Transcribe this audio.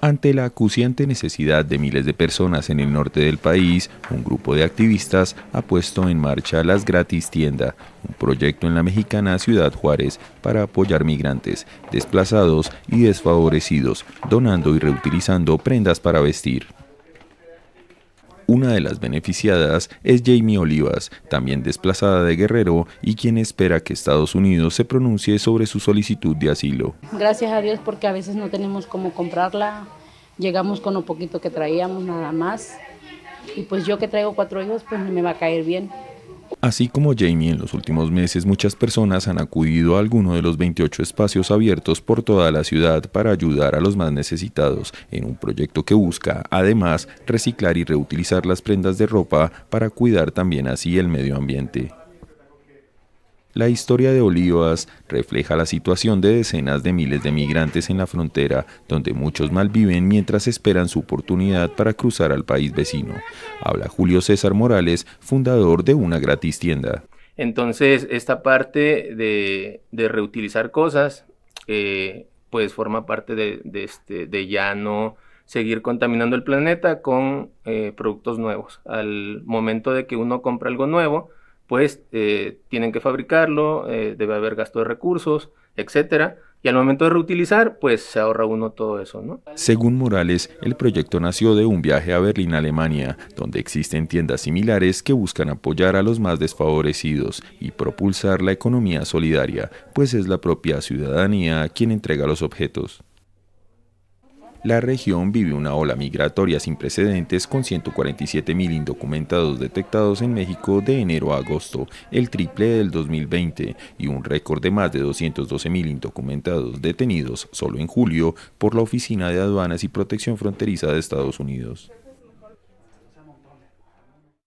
Ante la acuciante necesidad de miles de personas en el norte del país, un grupo de activistas ha puesto en marcha Las Gratis Tienda, un proyecto en la mexicana Ciudad Juárez para apoyar migrantes, desplazados y desfavorecidos, donando y reutilizando prendas para vestir. Una de las beneficiadas es Jamie Olivas, también desplazada de Guerrero y quien espera que Estados Unidos se pronuncie sobre su solicitud de asilo. Gracias a Dios porque a veces no tenemos cómo comprarla, llegamos con lo poquito que traíamos nada más y pues yo que traigo cuatro hijos pues me va a caer bien. Así como Jamie, en los últimos meses muchas personas han acudido a alguno de los 28 espacios abiertos por toda la ciudad para ayudar a los más necesitados en un proyecto que busca, además, reciclar y reutilizar las prendas de ropa para cuidar también así el medio ambiente. La historia de Olivas refleja la situación de decenas de miles de migrantes en la frontera, donde muchos malviven mientras esperan su oportunidad para cruzar al país vecino. Habla Julio César Morales, fundador de una gratis tienda. Entonces, esta parte de, reutilizar cosas, eh, pues forma parte este, de, ya no seguir contaminando el planeta con eh, productos nuevos. Al momento de que uno compra algo nuevo, pues eh, tienen que fabricarlo, eh, debe haber gasto de recursos, etcétera. Y al momento de reutilizar, pues se ahorra uno todo eso, ¿no? Según Morales, el proyecto nació de un viaje a Berlín, Alemania, donde existen tiendas similares que buscan apoyar a los más desfavorecidos y propulsar la economía solidaria, pues es la propia ciudadanía quien entrega los objetos la región vive una ola migratoria sin precedentes con 147.000 indocumentados detectados en México de enero a agosto, el triple del 2020, y un récord de más de 212.000 indocumentados detenidos solo en julio por la Oficina de Aduanas y Protección Fronteriza de Estados Unidos.